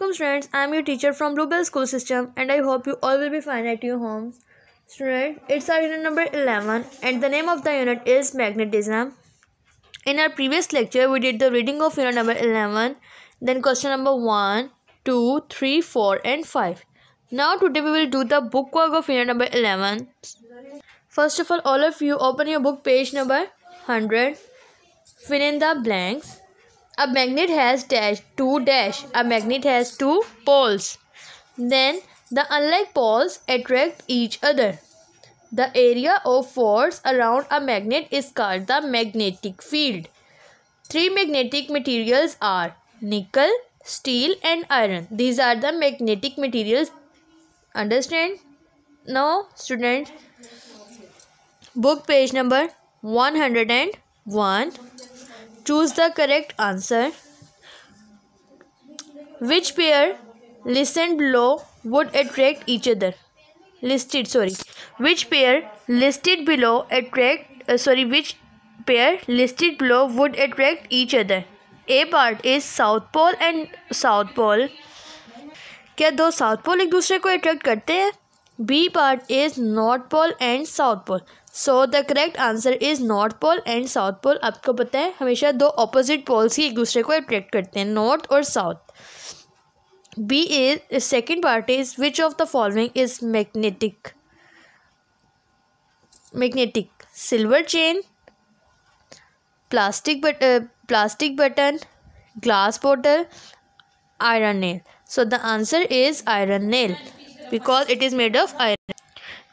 Assalamualaikum friends, I am your teacher from Bluebell School System and I hope you all will be fine at your homes. Students, it's our unit number 11 and the name of the unit is Magnetism. In our previous lecture, we did the reading of unit number 11, then question number 1, 2, 3, 4 and 5. Now today we will do the bookwork of unit number 11. First of all, all of you open your book page number 100, fill in the blanks a magnet has dash two dash a magnet has two poles then the unlike poles attract each other the area of force around a magnet is called the magnetic field three magnetic materials are nickel steel and iron these are the magnetic materials understand now students book page number 101 choose the correct answer which pair listed below would attract each other listed sorry which pair listed below attract uh, sorry which pair listed below would attract each other a part is south pole and south pole क्या दो south pole एक दूसरे को attract करते हैं B part is north pole and south pole so the correct answer is north pole and south pole आपको पता है हमेशा दो अपोजिट पोल्स ही एक दूसरे को अट्रैक्ट करते हैं नॉर्थ और south B is second part is which of the following is magnetic magnetic silver chain plastic but plastic button glass bottle iron nail so the answer is iron nail because it is made of iron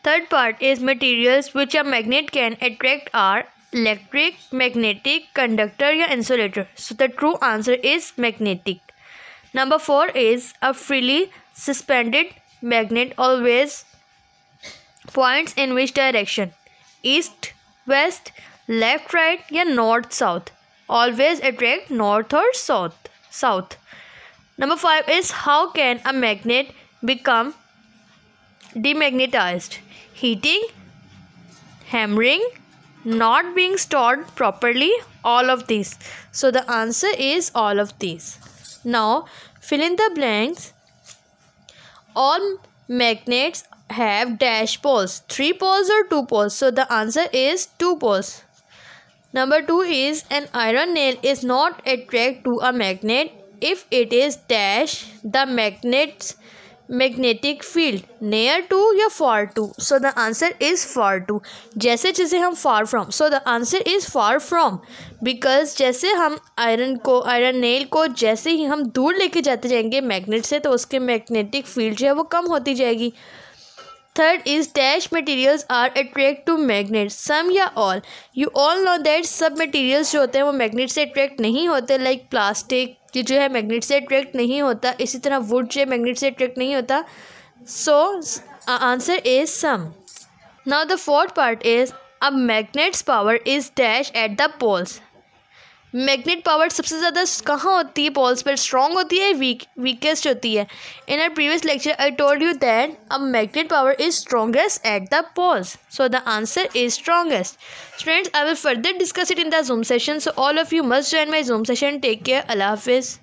Third part is materials which a magnet can attract are electric, magnetic, conductor or insulator. So the true answer is magnetic. Number 4 is a freely suspended magnet always points in which direction? East, west, left, right or north, south. Always attract north or south. South. Number 5 is how can a magnet become demagnetized. Heating, hammering, not being stored properly, all of these. So the answer is all of these. Now fill in the blanks. All magnets have dash poles. Three poles or two poles. So the answer is two poles. Number two is an iron nail is not attracted to a magnet if it is dash the magnet's magnetic field near to या far to so the answer is far to जैसे जैसे हम far from so the answer is far from because जैसे हम iron को iron nail को जैसे ही हम दूर लेके जाते जाएंगे मैग्नेट से तो उसके मैग्नेटिक फील्ड जो है वो कम होती जाएगी Third is dash materials are attract to magnets. Some या all. You all know that सब materials जो होते हैं वो magnet से attract नहीं होते like plastic ये जो है magnet से attract नहीं होता इसी तरह wood जो है magnet से attract नहीं होता So answer is some. Now the fourth part is a magnet's power is dash at the poles. Magnet power सबसे ज़्यादा कहाँ होती है पोल्स पर स्ट्रॉन्ग होती है वीक वीकेस्ट होती है in our previous lecture I told you that a magnet power is strongest at the poles so the answer is strongest students I will further discuss it in the Zoom session so all of you must join my Zoom session take care अल्लाह हाफिज़